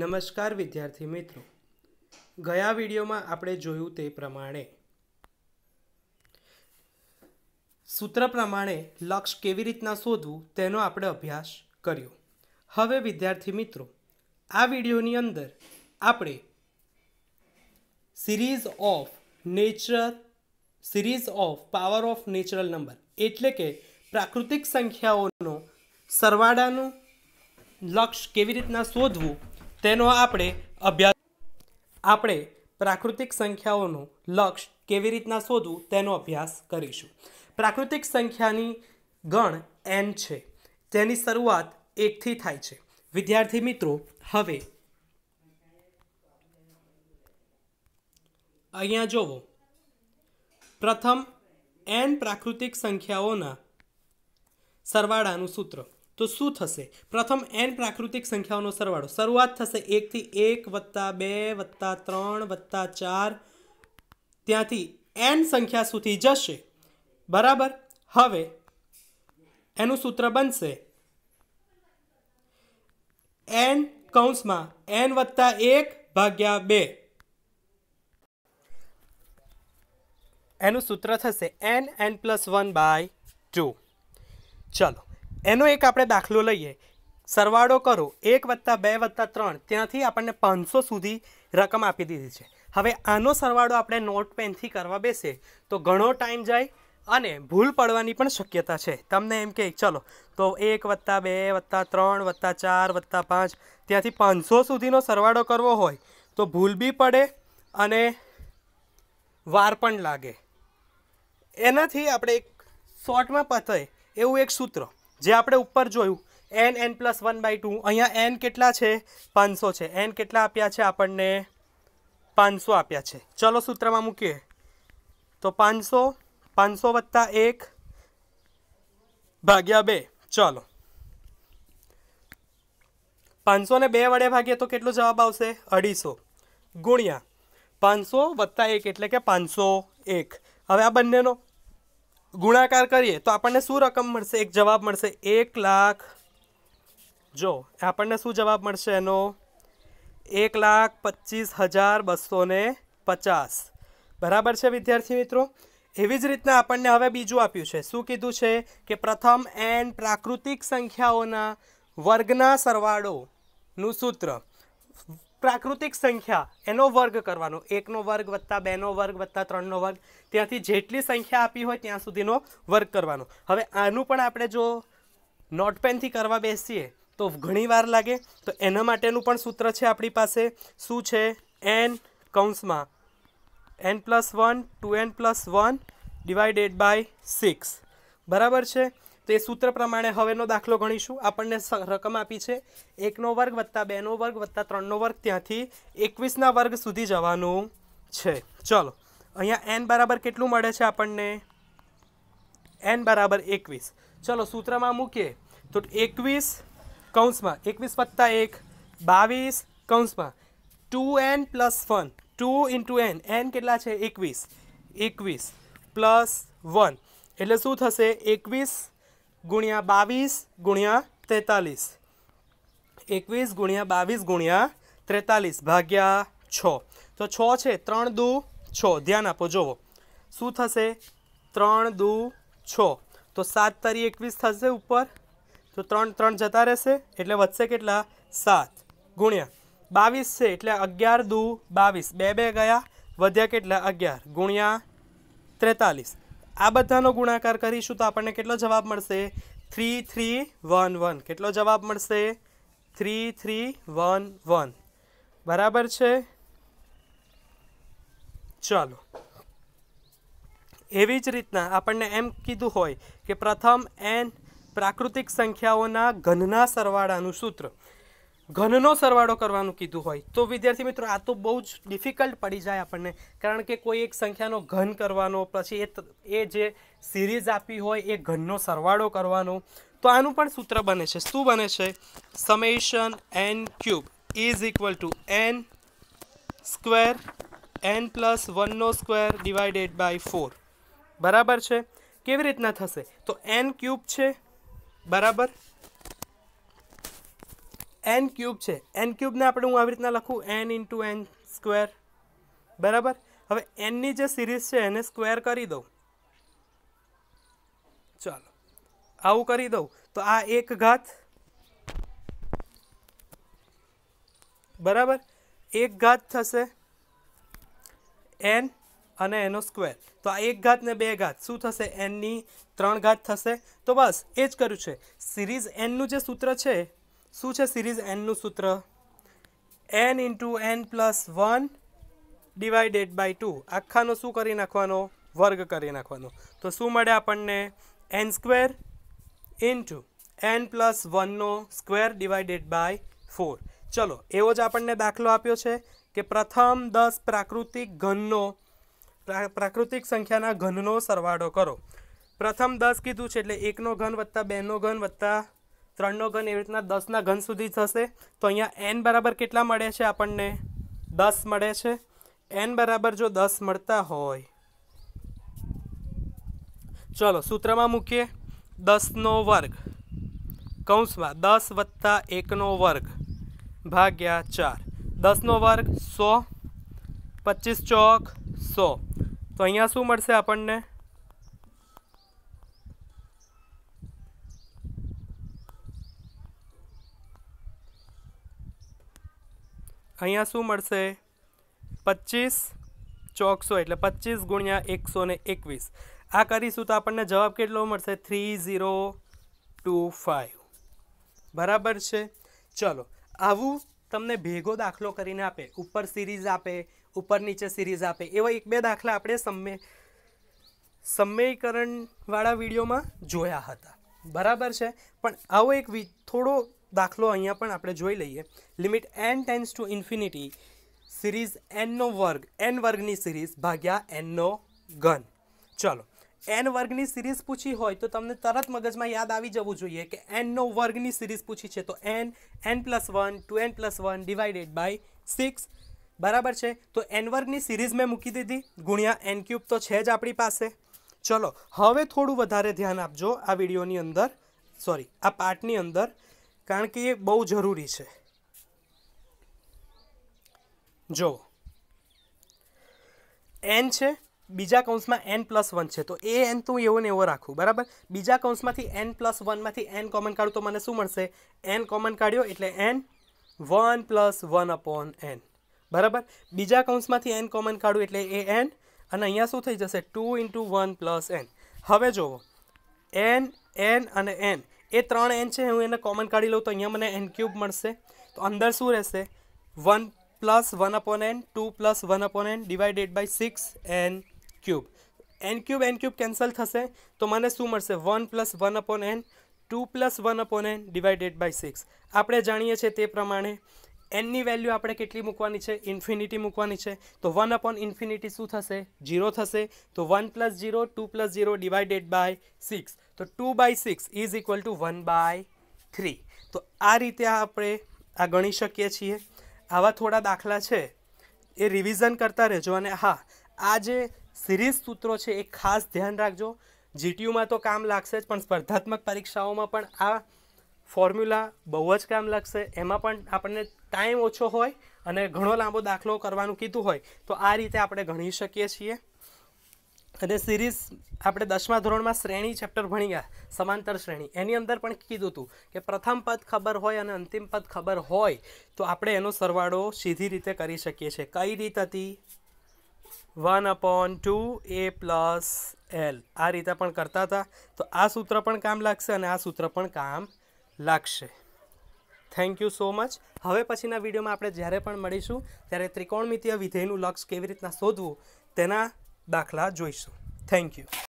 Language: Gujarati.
નમસ્કાર વિદ્યાર્થી મિત્રો ગયા વિડીયોમાં આપણે જોયું તે પ્રમાણે સૂત્ર પ્રમાણે લક્ષ કેવી રીતના શોધવું તેનો આપણે અભ્યાસ કર્યો હવે વિદ્યાર્થી મિત્રો આ વિડીયોની અંદર આપણે series of natural series of power of natural number એટલે કે પ્રાકૃતિક સંખ્યાઓનો સરવાળાનું લક્ષ કેવી રીતના શોધવું તેનો આપણે અભ્યાસ આપણે પ્રાકૃતિક સંખ્યાઓનું લક્ષ કેવી રીતના શોધવું તેનો અભ્યાસ કરીશું પ્રાકૃતિક સંખ્યાની ગણ એન છે તેની શરૂઆત એકથી થાય છે વિદ્યાર્થી મિત્રો હવે અહીંયા જોવો પ્રથમ એન પ્રાકૃતિક સંખ્યાઓના સરવાળાનું સૂત્ર તો શું થશે પ્રથમ એન પ્રાકૃતિક સંખ્યાઓનો સરવાળો શરૂઆત થશે એકથી એક વત્તા બે વત્તા ત્રણ વત્તા ચાર ત્યાંથી એન સંખ્યા સુધી જશે બરાબર હવે એનું સૂત્ર બનશે એન કૌંસમાં એન વત્તા એક ભાગ્યા બે એનું સૂત્ર થશે n n plus one by two ચલો એનો એક આપણે દાખલો લઈએ સરવાળો કરો એક વત્તા બે વત્તા ત્રણ ત્યાંથી આપણને પાંચસો સુધી રકમ આપી દીધી છે હવે આનો સરવાળો આપણે નોટ પેનથી કરવા બેસે તો ઘણો ટાઈમ જાય અને ભૂલ પડવાની પણ શક્યતા છે તમને એમ કે ચલો તો એક વત્તા બે વત્તા ત્રણ વત્તા ચાર વત્તા પાંચ ત્યાંથી પાંચસો સુધીનો સરવાળો કરવો હોય તો ભૂલ બી પડે અને વાર પણ લાગે એનાથી આપણે એક શોર્ટમાં પતાય એવું એક સૂત્ર જે આપણે ઉપર જોયું n n plus one by two અહીંયા એન કેટલા છે પાંચસો છે એન કેટલા આપ્યા છે આપણને પાંચસો આપ્યા છે ચલો સૂત્રમાં મૂકીએ તો પાંચસો પાંચસો વત્તા એક ભાગ્યા બે ચલો પાંચસો ને બે વડે ભાગીએ તો કેટલો જવાબ આવશે અઢીસો ગુણ્યા પાંચસો વત્તા એક એટલે કે પાંચસો એક હવે આ બંનેનો ગુણાકાર કરીએ તો આપણને શું રકમ મળશે એક જવાબ મળશે એક લાખ જો આપણને શું જવાબ મળશે એનો એક લાખ પચીસ હજાર બસો પચાસ બરાબર છે વિદ્યાર્થી મિત્રો એવી જ રીતના આપણને હવે બીજું આપ્યું છે શું કીધું છે કે પ્રથમ એન્ડ પ્રાકૃતિક સંખ્યાઓના વર્ગના સરવાળોનું સૂત્ર પ્રાકૃતિક સંખ્યા એનો વર્ગ કરવાનો એકનો વર્ગ વત્તા બેનો વર્ગ વત્તા ત્રણનો વર્ગ ત્યાંથી જેટલી સંખ્યા આપી હોય ત્યાં સુધીનો વર્ગ કરવાનો હવે આનું પણ આપણે જો નોટપેનથી કરવા બેસીએ તો ઘણી વાર લાગે તો એના માટેનું પણ સૂત્ર છે આપણી પાસે શું છે એન કૌંસમાં n plus one two n plus one divided by six બરાબર છે તો એ સૂત્ર પ્રમાણે હવેનો દાખલો ગણીશું આપણને રકમ આપી છે એકનો વર્ગ વત્તા બેનો વર્ગ વત્તા ત્રણનો વર્ગ ત્યાંથી એકવીસના વર્ગ સુધી જવાનું છે ચલો અહીંયા એન બરાબર કેટલું મળે છે આપણને એન બરાબર એકવીસ ચલો સૂત્રમાં મૂકીએ તો એકવીસ કૌંસમાં એકવીસ વત્તા એક બાવીસ કૌંસમાં two n plus one two into n n કેટલા છે એકવીસ એકવીસ પ્લસ વન એટલે શું થશે એકવીસ ગુણ્યા બાવીસ ગુણ્યા તેતાલીસ એકવીસ ગુણ્યા બાવીસ ગુણ્યા ત્રેતાલીસ ભાગ્યા છ તો છ છે ત્રણ દુ છ ધ્યાન આપો જુઓ શું થશે ત્રણ દુ છ તો સાત તારી એકવીસ થશે ઉપર તો ત્રણ ત્રણ જતા રહેશે એટલે વધશે કેટલા સાત ગુણ્યા બાવીસ છે એટલે અગિયાર દુ બાવીસ બે બે ગયા વધ્યા કેટલા અગિયાર ગુણ્યા ત્રેતાલીસ આ બધાનો ગુણાકાર કરીશું તો આપણને કેટલો જવાબ મળશે થ્રી થ્રી વન વન કેટલો જવાબ મળશે થ્રી થ્રી વન વન બરાબર છે ચાલો એવી જ રીતના આપણને એમ કીધું હોય કે પ્રથમ એન પ્રાકૃતિક સંખ્યાઓના ઘનના સરવાળાનું સૂત્ર ઘનનો સરવાળો કરવાનું કીધું હોય તો વિદ્યાર્થી મિત્રો આ તો બહુ જ ડિફિકલ્ટ પડી જાય આપણને કારણ કે કોઈ એક સંખ્યાનો ઘન કરવાનો પછી એ એ જે સિરીઝ આપી હોય એ ઘનનો સરવાળો કરવાનો તો આનું પણ સૂત્ર બને છે શું બને છે summation n cube is equal to n square n plus વનનો સ્ક્વેર ડિવાઇડેડ બાય ફોર બરાબર છે કેવી રીતના થશે તો એન ક્યુબ છે બરાબર એન ક્યુબ છે એન ક્યુબને આપણે હું આવી રીતના લખું એન ઇન્ટુ એન સ્ક્વેર બરાબર હવે એનની જે સિરીઝ છે એને સ્ક્વેર કરી દઉં ચાલો આવું કરી દઉં તો આ એક ઘાત બરાબર એક ઘાત થશે એન અને એનો સ્ક્વેર તો આ એક ઘાત ને બે ઘાત શું થશે એનની ત્રણ ઘાત થશે તો બસ એ જ કર્યું છે સિરીઝ એનનું જે સૂત્ર છે શું છે સિરીઝ એનનું સૂત્ર n into n plus one divided by two આખાનો શું કરી નાખવાનો વર્ગ કરી નાખવાનો તો શું મળે આપણને n square into n plus વનનો સ્ક્વેર ડિવાઇડેડ બાય ફોર ચલો એવો જ આપણને દાખલો આપ્યો છે કે પ્રથમ દસ પ્રાકૃતિક ઘનનો પ્રાકૃતિક સંખ્યાના ઘનનો સરવાળો કરો પ્રથમ દસ કીધું છે એટલે એકનો ઘન વત્તા બેનો ઘન વત્તા ત્રણનો ઘન એવી રીતના દસના ઘન સુધી થશે તો અહીંયા એન બરાબર કેટલા મળે છે આપણને દસ મળે છે એન બરાબર જો દસ મળતા હોય ચલો સૂત્રમાં મૂકીએ દસનો વર્ગ કૌંસમાં દસ વત્તા એકનો વર્ગ ભાગ્યા ચાર દસનો વર્ગ સો પચીસ ચોક સો તો અહીંયા શું મળશે આપણને અહીંયા શું મળશે પચીસ ચોકસો એટલે પચીસ ગુણ્યા એકસો ને એકવીસ આ કરીશું તો આપણને જવાબ કેટલો મળશે થ્રી ઝીરો ટુ ફાઇવ બરાબર છે ચલો આવું તમને ભેગો દાખલો કરીને આપે ઉપર સિરીઝ આપે ઉપર નીચે સિરીઝ આપે એવા એક બે દાખલા આપણે સમય સમયકરણવાળા વિડીયોમાં જોયા હતા બરાબર છે પણ આવો એક થોડો દાખલો અહીંયા પણ આપણે જોઈ લઈએ limit n tends to infinity series એનનો વર્ગ એન વર્ગની સિરીઝ ભાગ્યા એનનો ગન ચલો એન વર્ગની સિરીઝ પૂછી હોય તો તમને તરત મગજમાં યાદ આવી જવું જોઈએ કે એનનો વર્ગની સિરીઝ પૂછી છે તો n n plus one two n plus one divided by six બરાબર છે તો એન વર્ગની સિરીઝ મેં મૂકી દીધી ગુણ્યા એન ક્યુબ તો છે જ આપણી પાસે ચલો હવે થોડું વધારે ધ્યાન આપજો આ વિડીયોની અંદર સોરી આ પાર્ટની અંદર કારણ કે એ બહુ જરૂરી છે જો એન છે બીજા કૌંસમાં એન પ્લસ વન છે તો એ એન તો એવો ને એવો રાખું બરાબર બીજા કૌંસમાંથી એન પ્લસ વનમાંથી એન કોમન કાઢું તો મને શું મળશે એન કોમન કાઢ્યો એટલે n one plus one upon n બરાબર બીજા કૌંસમાંથી એન કોમન કાઢું એટલે એ એન અને અહીંયા શું થઈ જશે two into one plus n હવે જુઓ એન એન અને એન એ ત્રણ એન છે હું એને કોમન કાઢી લઉં તો અહીંયા મને એન ક્યુબ મળશે તો અંદર શું રહેશે one plus one upon n two plus one upon n divided by six n cube n cube n cube cancel થશે તો મને શું મળશે one plus one upon n two plus one upon n divided by six આપણે જાણીએ છીએ તે પ્રમાણે એનની વેલ્યુ આપણે કેટલી મૂકવાની છે ઇન્ફિનિટી મૂકવાની છે તો વન અપોન ઇન્ફિનિટી શું થશે જીરો થશે તો one plus zero two plus zero divided by six તો two by six is equal to one by three તો આ રીતે આપણે આ ગણી શકીએ છીએ આવા થોડા દાખલા છે એ રિવિઝન કરતા રહેજો અને હા આ જે સિરીઝ સૂત્રો છે એ ખાસ ધ્યાન રાખજો જીટીયુમાં તો કામ લાગશે જ પણ સ્પર્ધાત્મક પરીક્ષાઓમાં પણ આ ફોર્મ્યુલા બહુ જ કામ લાગશે એમાં પણ આપણને ટાઈમ ઓછો હોય અને ઘણો લાંબો દાખલો કરવાનું કીધું હોય તો આ રીતે આપણે ગણી શકીએ છીએ અને સિરીઝ આપણે દસમા ધોરણમાં શ્રેણી ચેપ્ટર ભણી ગયા સમાંતર શ્રેણી એની અંદર પણ કીધું હતું કે પ્રથમ પદ ખબર હોય અને અંતિમ પદ ખબર હોય તો આપણે એનો સરવાળો સીધી રીતે કરી શકીએ છીએ કઈ રીત હતી one upon two a plus l આ રીતે પણ કરતા હતા તો આ સૂત્ર પણ કામ લાગશે અને આ સૂત્ર પણ કામ લાગશે થેન્ક યુ સો મચ હવે પછીના વિડીયોમાં આપણે જ્યારે પણ મળીશું ત્યારે ત્રિકોણમિતીય વિધેયનું લક્ષ કેવી રીતના શોધવું તેના દાખલા જોઈશું થેન્ક યુ